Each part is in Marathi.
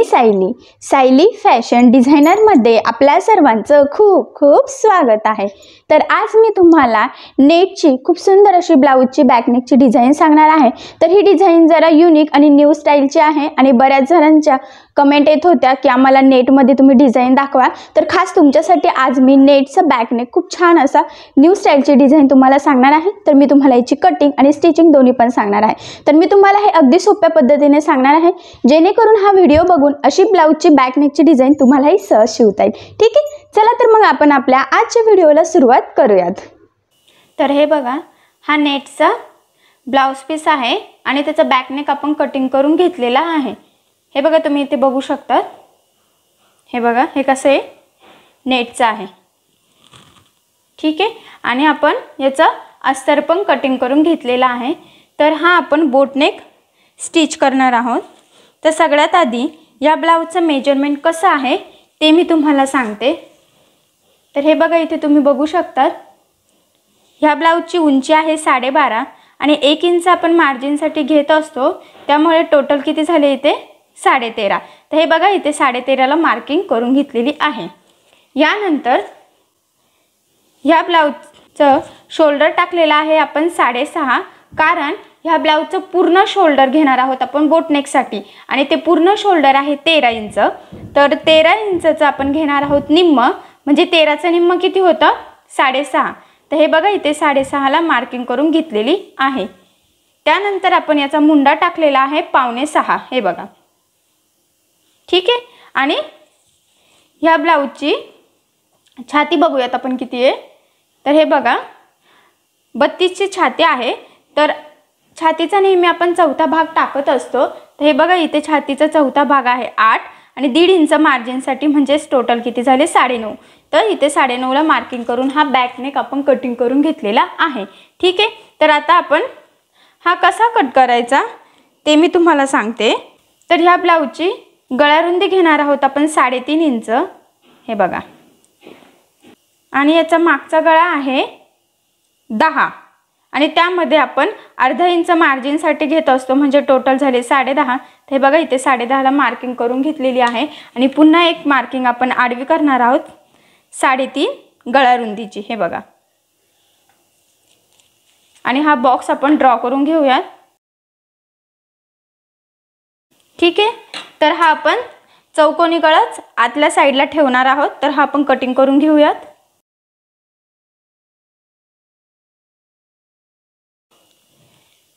मी सायली सायली फॅशन डिझायनरमध्ये आपल्या सर्वांचं खूप खूप स्वागत आहे तर आज मी तुम्हाला नेटची खूप सुंदर अशी ब्लाऊजची बॅकनेकची डिझाईन सांगणार आहे तर ही डिझाईन जरा युनिक आणि न्यू स्टाईलची आहे आणि बऱ्याच जणांच्या कमेंट येत होत्या की आम्हाला नेटमध्ये तुम्ही डिझाईन दाखवा तर खास तुमच्यासाठी आज मी नेटचं बॅकनेक खूप छान असा न्यू स्टाईलची डिझाईन तुम्हाला सांगणार आहे तर मी तुम्हाला याची कटिंग आणि स्टिचिंग दोन्ही पण सांगणार आहे तर मी तुम्हाला हे अगदी सोप्या पद्धतीने सांगणार आहे जेणेकरून हा व्हिडिओ बघून दोन अशी ब्लाऊजची बॅकनेकची डिझाईन तुम्हालाही सहज शिवता येईल ठीक आहे चला तर मग आपण आपल्या आजच्या व्हिडिओला सुरुवात करूयात तर हे बघा हा नेटचा ब्लाऊज पीस आहे आणि त्याचा बॅकनेक आपण कटिंग करून घेतलेला आहे हे बघा तुम्ही इथे बघू शकतात हे बघा हे कसं आहे नेटचं आहे ठीक आहे आणि आपण याचा अस्तर पण कटिंग करून घेतलेला आहे तर हा आपण बोटनेक स्टिच करणार आहोत तर सगळ्यात आधी या ब्लाऊजचं मेजरमेंट कसं आहे ते मी तुम्हाला सांगते तर हे बघा इथे तुम्ही बघू शकतात ह्या ब्लाऊजची उंची आहे साडेबारा आणि एक इंच आपण मार्जिनसाठी घेत असतो त्यामुळे टोटल किती झाले इथे साडेतेरा तर हे बघा इथे साडेतेराला मार्किंग करून घेतलेली आहे यानंतर ह्या ब्लाऊजचं शोल्डर टाकलेलं आहे आपण साडेसहा कारण ह्या ब्लाऊजचं पूर्ण शोल्डर घेणार आहोत आपण बोटनेकसाठी आणि ते पूर्ण शोल्डर आहे तेरा इंच तर तेरा इंचचं आपण घेणार आहोत निम्म म्हणजे तेराचं निम्म किती होतं साडेसहा तर हे बघा इथे साडेसहाला मार्किंग करून घेतलेली आहे त्यानंतर आपण याचा मुंडा टाकलेला आहे पावणे सहा हे बघा ठीक आहे आणि ह्या ब्लाऊजची छाती बघूयात आपण किती आहे तर हे बघा बत्तीसची छाती आहे तर छातीचा नेहमी आपण चौथा भाग टाकत असतो तर हे बघा इथे छातीचा चौथा भाग आहे आठ आणि दीड इंच मार्जिनसाठी म्हणजेच टोटल किती झाले साडेनऊ तर इथे साडेनऊला मार्किंग करून हा बॅकनेक आपण कटिंग करून घेतलेला आहे ठीक आहे तर आता आपण हा कसा कट करायचा ते मी तुम्हाला सांगते तर ह्या ब्लाऊजची गळारुंदी घेणार आहोत आपण साडेतीन इंच हे बघा आणि याचा मागचा गळा आहे दहा आणि त्यामध्ये आपण अर्धा इंच मार्जिनसाठी घेत असतो म्हणजे टोटल झाले साडेदहा हे बघा इथे साडेदहाला मार्किंग करून घेतलेली आहे आणि पुन्हा एक मार्किंग आपण आडवी करणार आहोत साडेतीन गळारुंदीची हे बघा आणि हा बॉक्स आपण ड्रॉ करून घेऊयात ठीक आहे तर हा आपण चौकोनी गळाच आतल्या साईडला ठेवणार आहोत तर हा आपण कटिंग करून घेऊयात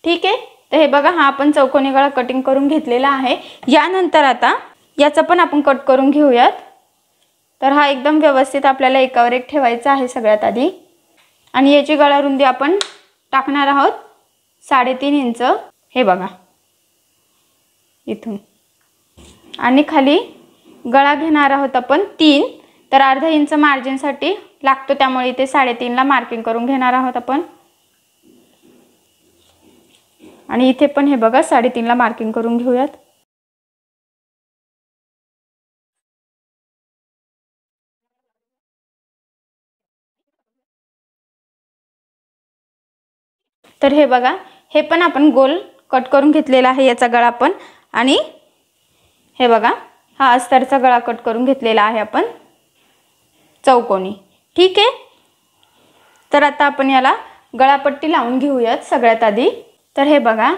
ठीक आहे तर हे बघा हा आपण चौकोनी गळा कटिंग करून घेतलेला आहे यानंतर आता याचं पण आपण कट करून घेऊयात तर हा एकदम व्यवस्थित आपल्याला एकावर एक ठेवायचा आहे सगळ्यात आधी आणि याची गळा रुंदी आपण टाकणार आहोत साडेतीन इंच हे बघा इथून आणि खाली गळा घेणार आहोत आपण तीन तर अर्धा इंच मार्जिनसाठी लागतो त्यामुळे इथे साडेतीनला मार्किंग करून घेणार आहोत आपण आणि इथे पण हे बघा साडेतीनला मार्किंग करून घेऊयात तर हे बघा हे पण आपण गोल कट करून घेतलेला आहे याचा गळा पण आणि हे बघा हा अस्तरचा गळा कट करून घेतलेला आहे आपण चौकोनी ठीक आहे तर आता आपण याला गळापट्टी लावून घेऊयात सगळ्यात आधी तर हे बघा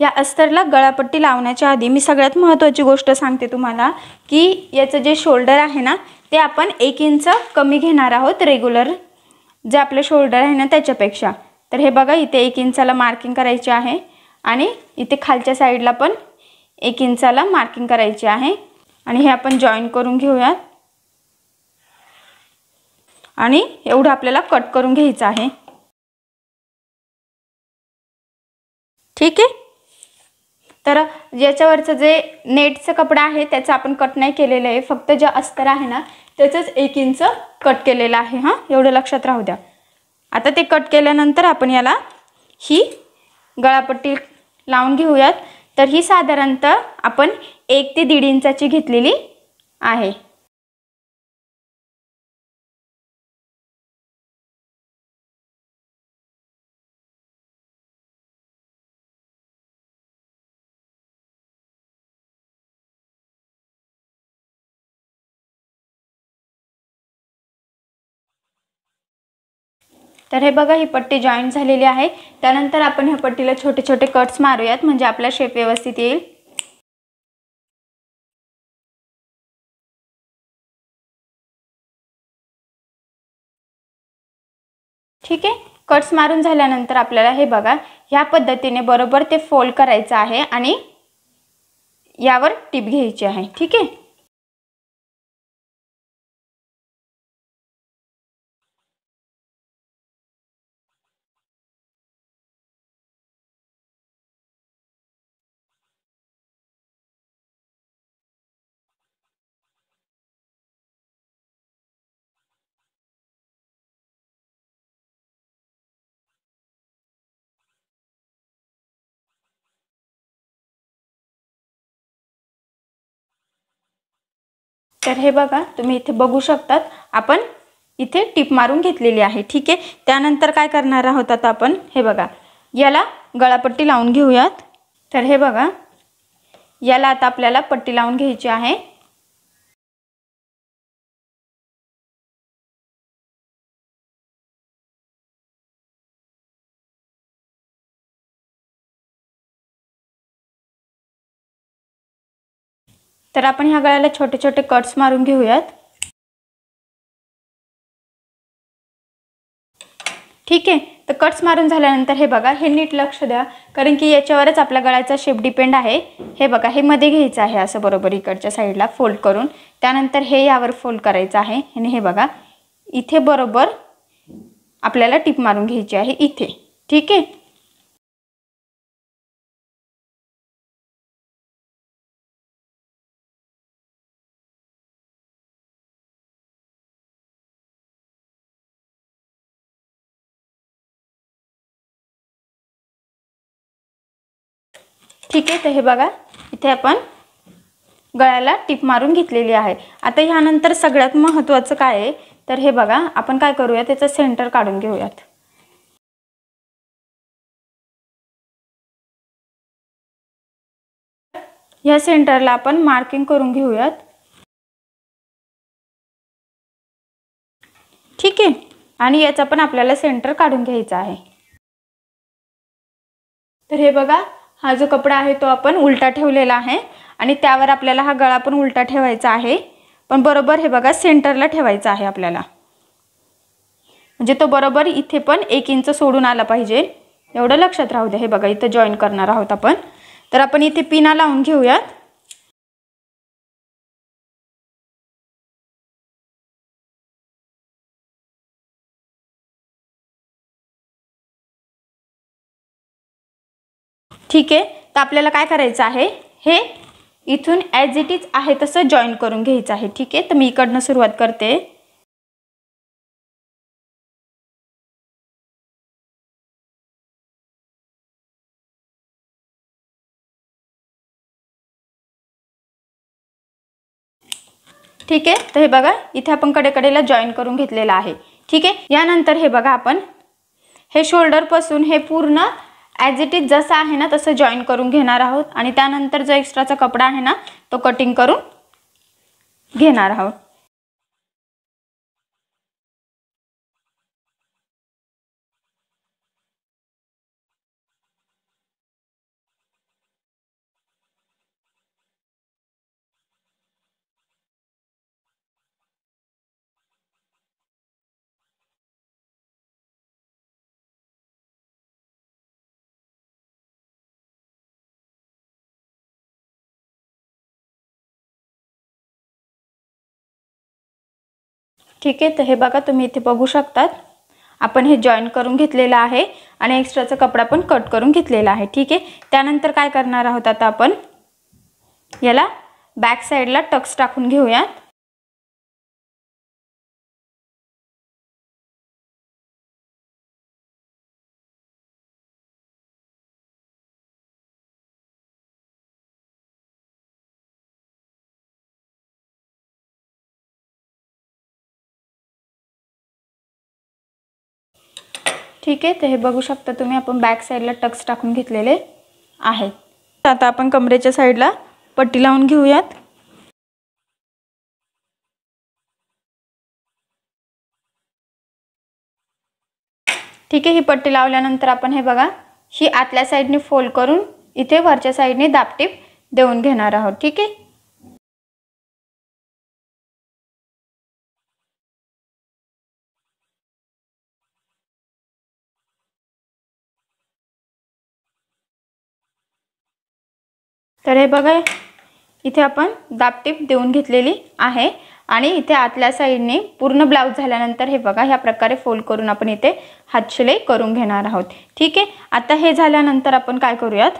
या अस्तरला गळापट्टी लावण्याच्या आधी मी सगळ्यात महत्त्वाची गोष्ट सांगते तुम्हाला की याचं जे शोल्डर आहे ना ते आपण एक इंच कमी घेणार आहोत रेग्युलर जे आपलं शोल्डर आहे ना त्याच्यापेक्षा तर हे बघा इथे एक इंचाला मार्किंग करायची आहे आणि इथे खालच्या साईडला पण एक इंचाला मार्किंग करायची आहे आणि हे आपण जॉईन करून घेऊयात आणि एवढं आपल्याला कट करून घ्यायचं आहे ठीक आहे तर याच्यावरचं जे नेटचं कपडा आहे त्याचं आपण कट नाही केलेलं आहे फक्त जे अस्तर आहे ना त्याचंच एक इंच कट केलेलं आहे हां एवढं लक्षात राहू द्या आता ते कट केल्यानंतर आपण याला ही गळापट्टी लावून घेऊयात तर ही साधारणतः आपण एक ते दीड इंचाची घेतलेली आहे तर हे बघा ही पट्टी जॉईंट झालेली आहे त्यानंतर आपण ह्या पट्टीला छोटे छोटे कट्स मारूयात म्हणजे आपला शेप व्यवस्थित येईल ठीक आहे कट्स मारून झाल्यानंतर आपल्याला हे बघा ह्या पद्धतीने बरोबर ते फोल्ड करायचं आहे आणि यावर टिप घ्यायची आहे ठीक आहे तर हे बघा तुम्ही इथे बघू शकतात आपण इथे टीप मारून घेतलेली आहे ठीक आहे त्यानंतर काय करणार आहोत आता आपण हे बघा याला गळापट्टी लावून घेऊयात तर हे बघा याला आता आपल्याला पट्टी लावून घ्यायची आहे तर आपण ह्या गळ्याला छोटे छोटे कट्स मारून घेऊयात ठीक आहे तर कट्स मारून झाल्यानंतर हे बघा हे नीट लक्ष द्या कारण की याच्यावरच आपल्या गळ्याचा शेप डिपेंड आहे हे बघा हे मध्ये घ्यायचं आहे असं बरोबर इकडच्या साईडला फोल्ड करून त्यानंतर हे यावर फोल्ड करायचं आहे आणि हे बघा इथे बरोबर आपल्याला टिप मारून घ्यायची आहे इथे ठीक आहे ठीक आहे तर हे बघा इथे आपण गळ्याला टीप मारून घेतलेली आहे आता ह्यानंतर सगळ्यात महत्त्वाचं काय आहे तर हे बघा आपण काय करूया त्याचं सेंटर काढून घेऊयात ह्या सेंटरला आपण मार्किंग करून घेऊयात ठीक आहे आणि याचा पण आपल्याला सेंटर काढून घ्यायचा आहे तर हे बघा हा जो कपडा आहे तो आपण उलटा ठेवलेला आहे आणि त्यावर आपल्याला हा गळा पण उलटा ठेवायचा आहे पण बरोबर हे बघा सेंटरला ठेवायचं आहे आपल्याला म्हणजे तो बरोबर इथे पण एक इंच सोडून आला पाहिजे एवढं लक्षात राहू द्या हे बघा इथं जॉईन करणार आहोत आपण तर आपण इथे पिना लावून घेऊयात ठीक आहे तर आपल्याला काय करायचं आहे हे इथून ॲज इट इज आहे तसं जॉईन करून घ्यायचं आहे ठीक आहे तर मी इकडनं सुरुवात करते ठीक आहे तर हे बघा इथे आपण कडेकडेला जॉईन करून घेतलेला आहे ठीक आहे यानंतर हे बघा आपण हे शोल्डर पासून हे पूर्ण ॲज इट इज जसं आहे ना तसं जॉईन करून घेणार आहोत आणि त्यानंतर जो एक्स्ट्राचा कपडा आहे ना तो कटिंग करून घेणार आहोत ठीक आहे तर हे बघा तुम्ही इथे बघू शकतात आपण हे जॉईन करून घेतलेलं आहे आणि एक्स्ट्राचा कपडा पण कट करून घेतलेला आहे ठीक आहे त्यानंतर काय करणार आहोत आता आपण याला बॅक साईडला टक्स टाकून घेऊयात ठीक आहे तर हे बघू शकता तुम्ही आपण बॅक साईडला टक्स टाकून घेतलेले आहेत आता आपण कमरेच्या साईडला पट्टी लावून घेऊयात ठीक आहे ही पट्टी लावल्यानंतर आपण हे बघा ही आतल्या साईडने फोल्ड करून इथे वरच्या साईडने दापटीप देऊन घेणार आहोत ठीक आहे तर हे बघा इथे आपण दाबटीप देऊन घेतलेली आहे आणि इथे आतल्या साईडने पूर्ण ब्लाऊज झाल्यानंतर हे बघा ह्या प्रकारे फोल्ड करून आपण इथे हातशिलाई करून घेणार आहोत ठीक आहे आता हे झाल्यानंतर आपण काय करूयात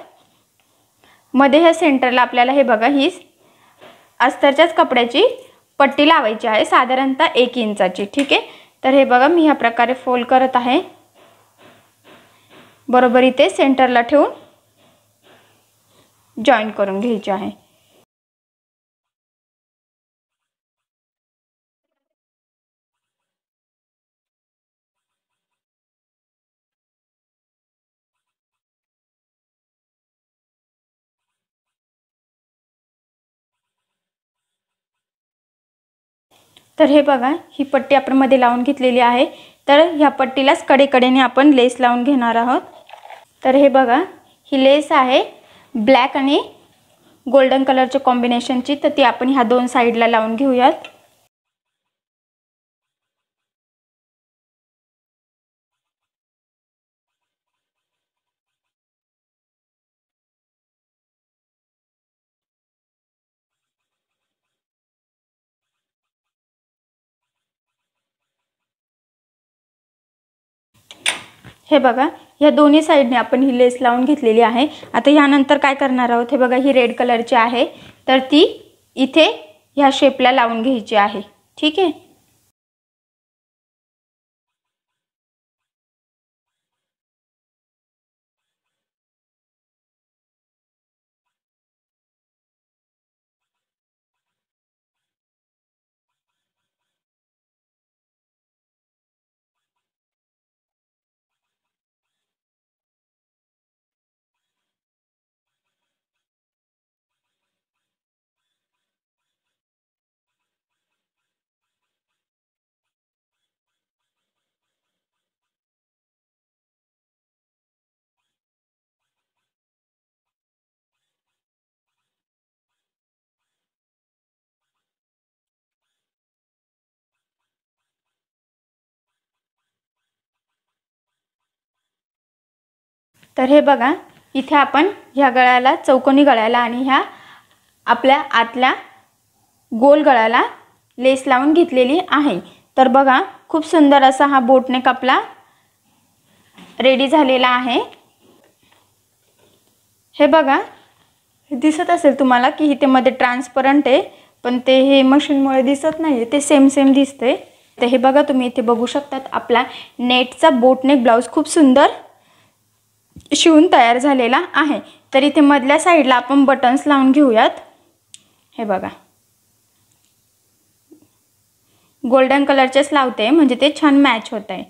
मध्ये ह्या सेंटरला आपल्याला हे बघा ही अस्तरच्याच कपड्याची पट्टी लावायची आहे साधारणतः एक इंचाची ठीक आहे तर हे बघा मी ह्या प्रकारे फोल्ड करत आहे बरोबर इथे सेंटरला ठेवून जॉईन करून घ्यायचे आहे तर हे बघा ही पट्टी आपण मध्ये लावून घेतलेली आहे तर ह्या पट्टीलाच कडेकडेने आपण लेस लावून घेणार आहोत तर हे बघा ही लेस आहे ब्लॅक आणि गोल्डन कलरच्या कॉम्बिनेशनची तर ती आपण ह्या दोन साईडला लावून घेऊयात हे बघा ह्या दोन्ही साईडने आपण ही लेस लावून घेतलेली आहे आता ह्यानंतर काय करणार आहोत हे बघा ही रेड कलरची आहे तर ती इथे ह्या शेपला लावून घ्यायची आहे ठीक आहे तर हे बघा इथे आपण ह्या गळ्याला चौकोनी गळ्याला आणि ह्या आपल्या आतल्या गोल गळ्याला लेस लावून घेतलेली आहे तर बघा खूप सुंदर असा हा बोटनेक आपला रेडी झालेला आहे हे बघा दिसत असेल तुम्हाला की इथे मध्ये ट्रान्सपरंट आहे पण ते हे मशीनमुळे दिसत नाही ते सेम सेम दिसते तर हे बघा तुम्ही इथे बघू शकतात आपला नेटचा बोटनेक ब्लाऊज खूप सुंदर शिवून तयार झालेला आहे तर इथे मधल्या साईडला आपण बटन्स लावून घेऊयात हे बघा गोल्डन कलरचेच लावते म्हणजे ते छान मॅच होत आहे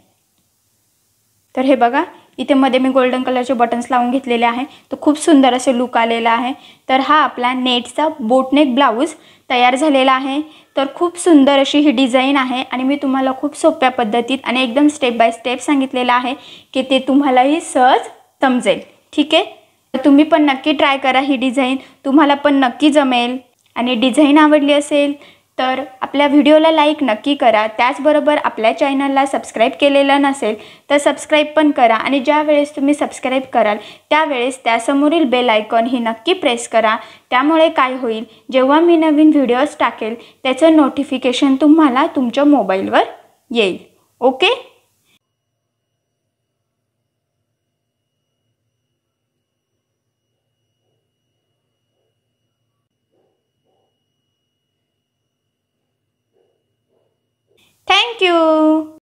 तर हे बघा इथे मध्ये मी गोल्डन कलरचे बटन्स लावून घेतलेले आहे तो खूप सुंदर असे लुक आलेला आहे तर हा आपला नेटचा बोटनेक ब्लाऊज तयार झालेला आहे तर खूप सुंदर अशी ही डिझाईन आहे आणि मी तुम्हाला खूप सोप्या पद्धतीत आणि एकदम स्टेप बाय स्टेप सांगितलेलं आहे की ते तुम्हालाही सहज समजेल ठीक आहे तुम्ही पण नक्की ट्राय करा ही डिझाईन तुम्हाला पण नक्की जमेल आणि डिझाईन आवडली असेल तर आपल्या व्हिडिओला लाईक नक्की करा त्याचबरोबर आपल्या चॅनलला सबस्क्राईब केलेलं नसेल तर सबस्क्राईब पण करा आणि ज्या वेळेस तुम्ही सबस्क्राईब कराल त्यावेळेस त्यासमोरील बेल आयकॉन ही नक्की प्रेस करा त्यामुळे काय होईल जेव्हा मी नवीन व्हिडिओज टाकेल त्याचं नोटिफिकेशन तुम्हाला तुमच्या मोबाईलवर येईल ओके Thank you.